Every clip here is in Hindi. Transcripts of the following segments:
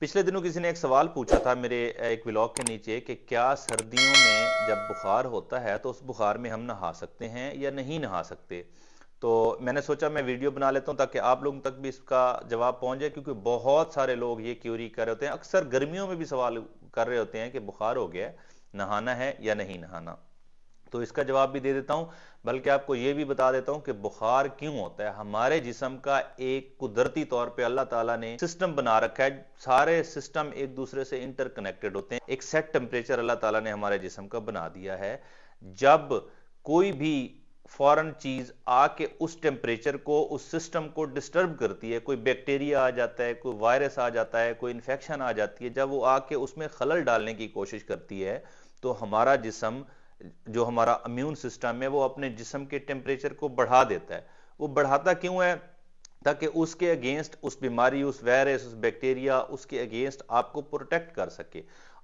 पिछले दिनों किसी ने एक सवाल पूछा था मेरे एक ब्लॉग के नीचे कि क्या सर्दियों में जब बुखार होता है तो उस बुखार में हम नहा सकते हैं या नहीं नहा सकते तो मैंने सोचा मैं वीडियो बना लेता हूं ताकि आप लोगों तक भी इसका जवाब पहुंच जाए क्योंकि बहुत सारे लोग ये क्यूरी कर रहे होते हैं अक्सर गर्मियों में भी सवाल कर रहे होते हैं कि बुखार हो गया नहाना है या नहीं नहाना तो इसका जवाब भी दे देता हूं बल्कि आपको यह भी बता देता हूं कि बुखार क्यों होता है हमारे जिसम का एक कुदरती तौर पे अल्लाह ताला ने सिस्टम बना रखा है सारे सिस्टम एक दूसरे से इंटरकनेक्टेड होते हैं एक सेट टेम्परेचर अल्लाह ताला ने हमारे जिसम का बना दिया है जब कोई भी फॉरन चीज आके उस टेम्परेचर को उस सिस्टम को डिस्टर्ब करती है कोई बैक्टीरिया आ जाता है कोई वायरस आ जाता है कोई इन्फेक्शन आ जाती है जब वो आके उसमें खलल डालने की कोशिश करती है तो हमारा जिसम जो हमारा इम्यून सिस्टम है वो अपने जिसम के टेम्परेचर को बढ़ा देता है वो बढ़ाता क्यों है ताकि उसके अगेंस्ट उस बीमारी उस वायरस उस बैक्टीरिया उसके अगेंस्ट आपको प्रोटेक्ट कर सके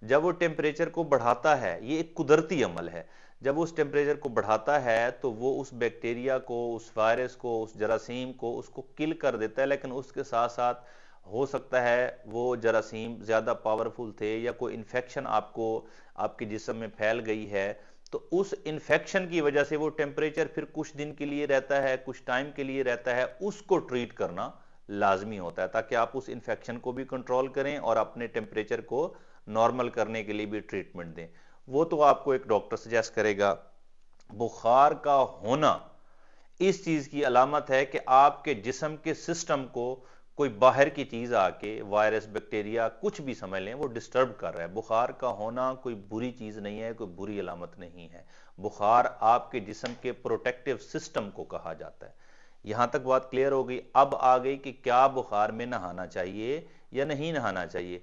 जब वो टेम्परेचर को बढ़ाता है ये एक कुदरती अमल है जब उस टेम्परेचर को बढ़ाता है तो वो उस बैक्टीरिया को उस वायरस को उस जरासीम को उसको किल कर देता है लेकिन उसके साथ साथ हो सकता है वो जरासीम ज़्यादा पावरफुल थे या कोई इन्फेक्शन आपको आपके जिसम में फैल गई है तो उस इन्फेक्शन की वजह से वो टेम्परेचर फिर कुछ दिन के लिए रहता है कुछ टाइम के लिए रहता है उसको ट्रीट करना लाजमी होता है ताकि आप उस इन्फेक्शन को भी कंट्रोल करें और अपने टेम्परेचर को नॉर्मल करने के लिए भी ट्रीटमेंट दें वो तो आपको एक डॉक्टर सजेस्ट करेगा बुखार का होना इस चीज की अलामत है कि आपके जिसम के सिस्टम को कोई बाहर की चीज़ आके वायरस बैक्टीरिया कुछ भी समझ लें वो डिस्टर्ब कर रहा है बुखार का होना कोई बुरी चीज़ नहीं है कोई बुरी अलामत नहीं है बुखार आपके जिसम के प्रोटेक्टिव सिस्टम को कहा जाता है यहां तक बात क्लियर हो गई अब आ गई कि क्या बुखार में नहाना चाहिए या नहीं नहाना चाहिए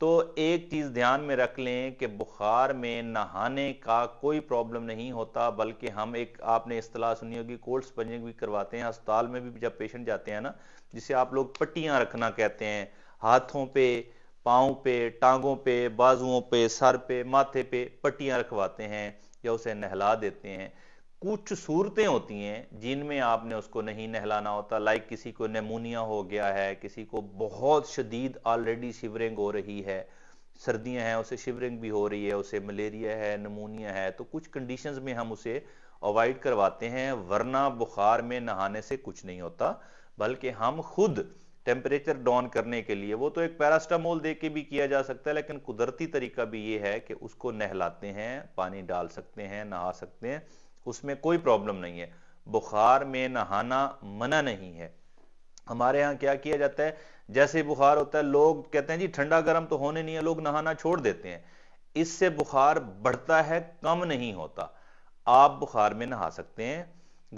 तो एक चीज ध्यान में रख लें कि बुखार में नहाने का कोई प्रॉब्लम नहीं होता बल्कि हम एक आपने इस्तलाह सुनी होगी कोल्ड स्पंजिंग भी करवाते हैं अस्पताल में भी जब पेशेंट जाते हैं ना जिसे आप लोग पट्टियां रखना कहते हैं हाथों पे पाओ पे टांगों पे बाजुओं पे सर पे माथे पे पट्टियां रखवाते हैं या उसे नहला देते हैं कुछ सूरतें होती हैं जिनमें आपने उसको नहीं नहलाना होता लाइक किसी को नमूनिया हो गया है किसी को बहुत शदीद ऑलरेडी शिवरिंग हो रही है सर्दियां हैं उसे शिवरिंग भी हो रही है उसे मलेरिया है नमूनिया है तो कुछ कंडीशंस में हम उसे अवॉइड करवाते हैं वरना बुखार में नहाने से कुछ नहीं होता बल्कि हम खुद टेम्परेचर डाउन करने के लिए वो तो एक पैरास्टामोल दे के भी किया जा सकता है लेकिन कुदरती तरीका भी ये है कि उसको नहलाते हैं पानी डाल सकते हैं नहा सकते हैं उसमें कोई प्रॉब्लम नहीं है बुखार में नहाना मना नहीं है हमारे यहाँ क्या किया जाता है जैसे बुखार होता है लोग कहते हैं जी ठंडा गर्म तो होने नहीं है लोग नहाना छोड़ देते हैं इससे बुखार बढ़ता है कम नहीं होता आप बुखार में नहा सकते हैं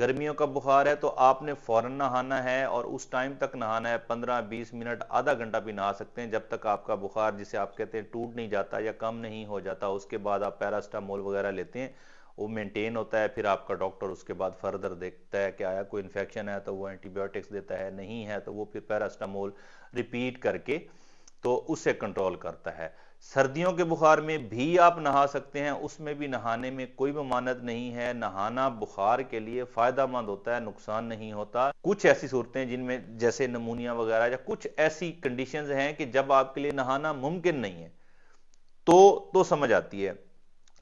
गर्मियों का बुखार है तो आपने फौरन नहाना है और उस टाइम तक नहाना है पंद्रह बीस मिनट आधा घंटा भी नहा सकते हैं जब तक आपका बुखार जिसे आप कहते हैं टूट नहीं जाता या कम नहीं हो जाता उसके बाद आप पैरास्टामोल वगैरह लेते हैं वो मेंटेन होता है फिर आपका डॉक्टर उसके बाद फर्दर देखता है कि आया कोई इन्फेक्शन है तो वो एंटीबायोटिक्स देता है नहीं है तो वो फिर पैरास्टामोल रिपीट करके तो उससे कंट्रोल करता है सर्दियों के बुखार में भी आप नहा सकते हैं उसमें भी नहाने में कोई ममानत नहीं है नहाना बुखार के लिए फायदा मंद होता है नुकसान नहीं होता कुछ ऐसी सूरतें जिनमें जैसे नमूनिया वगैरह या कुछ ऐसी कंडीशंस हैं कि जब आपके लिए नहाना मुमकिन नहीं है तो तो समझ आती है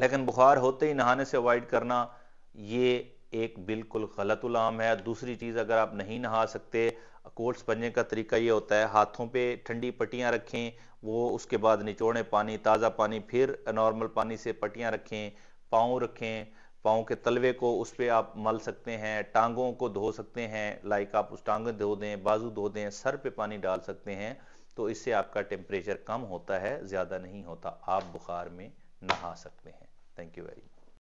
लेकिन बुखार होते ही नहाने से अवॉइड करना ये एक बिल्कुल गलत उलाम है दूसरी चीज़ अगर आप नहीं नहा सकते कोल्ड स्पंजने का तरीका ये होता है हाथों पे ठंडी पट्टियाँ रखें वो उसके बाद निचोड़ें पानी ताज़ा पानी फिर नॉर्मल पानी से पट्टियाँ रखें पाँव रखें पाँव के तलवे को उस पर आप मल सकते हैं टांगों को धो सकते हैं लाइक आप उस टांगे धो दें बाजू धो दें सर पे पानी डाल सकते हैं तो इससे आपका टेम्परेचर कम होता है ज़्यादा नहीं होता आप बुखार में नहा सकते हैं थैंक यू वेरी मच